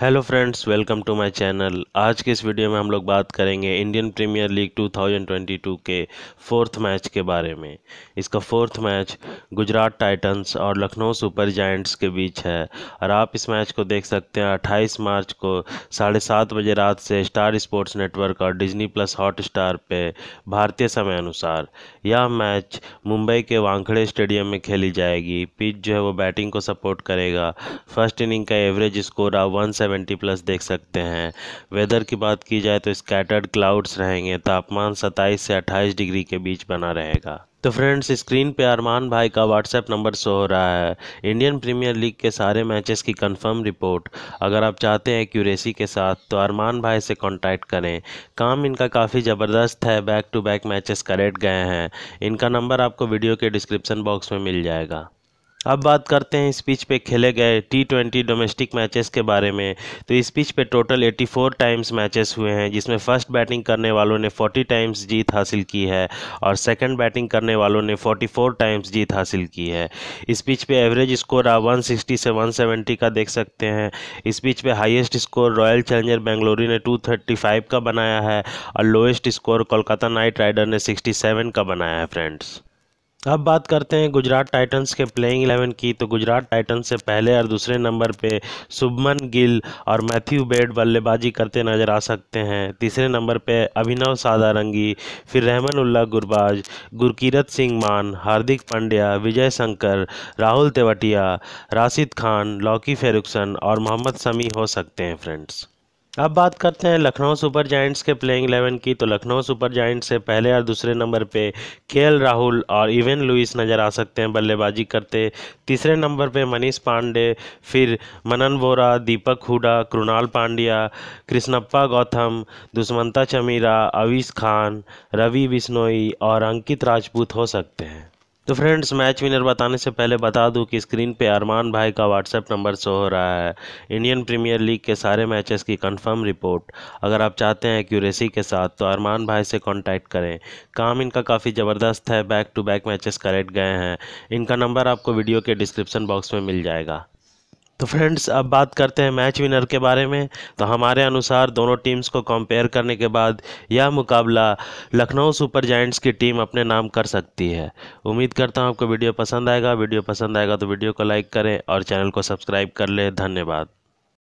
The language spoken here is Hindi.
hello friends welcome to my channel आज के इस वीडियो में हम लोग बात करेंगे इंडियन प्रीमियर लीग 2022 के फोर्थ मैच के बारे में इसका फोर्थ मैच गुजरात टाइटंस और लखनऊ सुपर जाइंट्स के बीच है और आप इस मैच को देख सकते हैं 28 मार्च को साढ़े सात बजे रात से स्टार स्पोर्ट्स नेटवर्क और डिजनी प्लस हॉट स्टार भारतीय समय अनुसार यह मैच मुंबई के वांखड़े स्टेडियम में खेली जाएगी पिच जो है वो बैटिंग को सपोर्ट करेगा फर्स्ट इनिंग का average score one seventy plus देख सकते हैं वेदर की बात की जाए तो स्कैटर्ड क्लाउड्स रहेंगे तापमान सत्ताईस से अट्ठाईस डिग्री के बीच बना रहेगा तो फ्रेंड्स स्क्रीन पे अरमान भाई का व्हाट्सएप नंबर शो हो रहा है इंडियन प्रीमियर लीग के सारे मैचेस की कंफर्म रिपोर्ट अगर आप चाहते हैं क्यूरेसी के साथ तो अरमान भाई से कांटेक्ट करें काम इनका काफ़ी ज़बरदस्त है बैक टू बैक मैचेस करेट गए हैं इनका नंबर आपको वीडियो के डिस्क्रिप्शन बॉक्स में मिल जाएगा अब बात करते हैं इस पिच पे खेले गए टी ट्वेंटी डोमेस्टिक मैचेस के बारे में तो इस पिच पे टोटल 84 टाइम्स मैचेस हुए हैं जिसमें फर्स्ट बैटिंग करने वालों ने 40 टाइम्स जीत हासिल की है और सेकंड बैटिंग करने वालों ने 44 टाइम्स जीत हासिल की है इस पिच पे एवरेज स्कोर आप 160 से 170 का देख सकते हैं इस पिच पे highest score Royal Challenger Bangalore ने टू का बनाया है और lowest score Kolkata Knight Rider ने सिक्सटी का बनाया है फ्रेंड्स अब बात करते हैं गुजरात टाइटंस के प्लेइंग इलेवन की तो गुजरात टाइटंस से पहले और दूसरे नंबर पे शुभमन गिल और मैथ्यू बेड बल्लेबाजी करते नज़र आ सकते हैं तीसरे नंबर पे अभिनव सादारंगी फिर रहमन उल्ला गुरबाज गुरकीरत सिंह मान हार्दिक पांड्या विजय शंकर राहुल तेवटिया राशिद खान लौकी फेरुक्सन और मोहम्मद समी हो सकते हैं फ्रेंड्स अब बात करते हैं लखनऊ सुपर जायंट्स के प्लेइंग इलेवन की तो लखनऊ सुपर जायंट्स से पहले और दूसरे नंबर पे के राहुल और इवन लुइस नज़र आ सकते हैं बल्लेबाजी करते तीसरे नंबर पे मनीष पांडे फिर मनन बोरा दीपक हुडा कृणाल पांड्या कृष्णप्पा गौतम दुष्मंता चमीरा अवीश खान रवि बिश्नोई और अंकित राजपूत हो सकते हैं तो फ्रेंड्स मैच विनर बताने से पहले बता दूं कि स्क्रीन पे अरमान भाई का व्हाट्सएप नंबर शो हो रहा है इंडियन प्रीमियर लीग के सारे मैचेस की कंफर्म रिपोर्ट अगर आप चाहते हैं एक्यूरेसी के साथ तो अरमान भाई से कांटेक्ट करें काम इनका काफ़ी ज़बरदस्त है back to back matches correct गए हैं इनका नंबर आपको वीडियो के डिस्क्रिप्शन बॉक्स में मिल जाएगा तो फ्रेंड्स अब बात करते हैं मैच विनर के बारे में तो हमारे अनुसार दोनों टीम्स को कंपेयर करने के बाद यह मुकाबला लखनऊ सुपर जाइंट्स की टीम अपने नाम कर सकती है उम्मीद करता हूँ आपको वीडियो पसंद आएगा वीडियो पसंद आएगा तो वीडियो को लाइक करें और चैनल को सब्सक्राइब कर लें धन्यवाद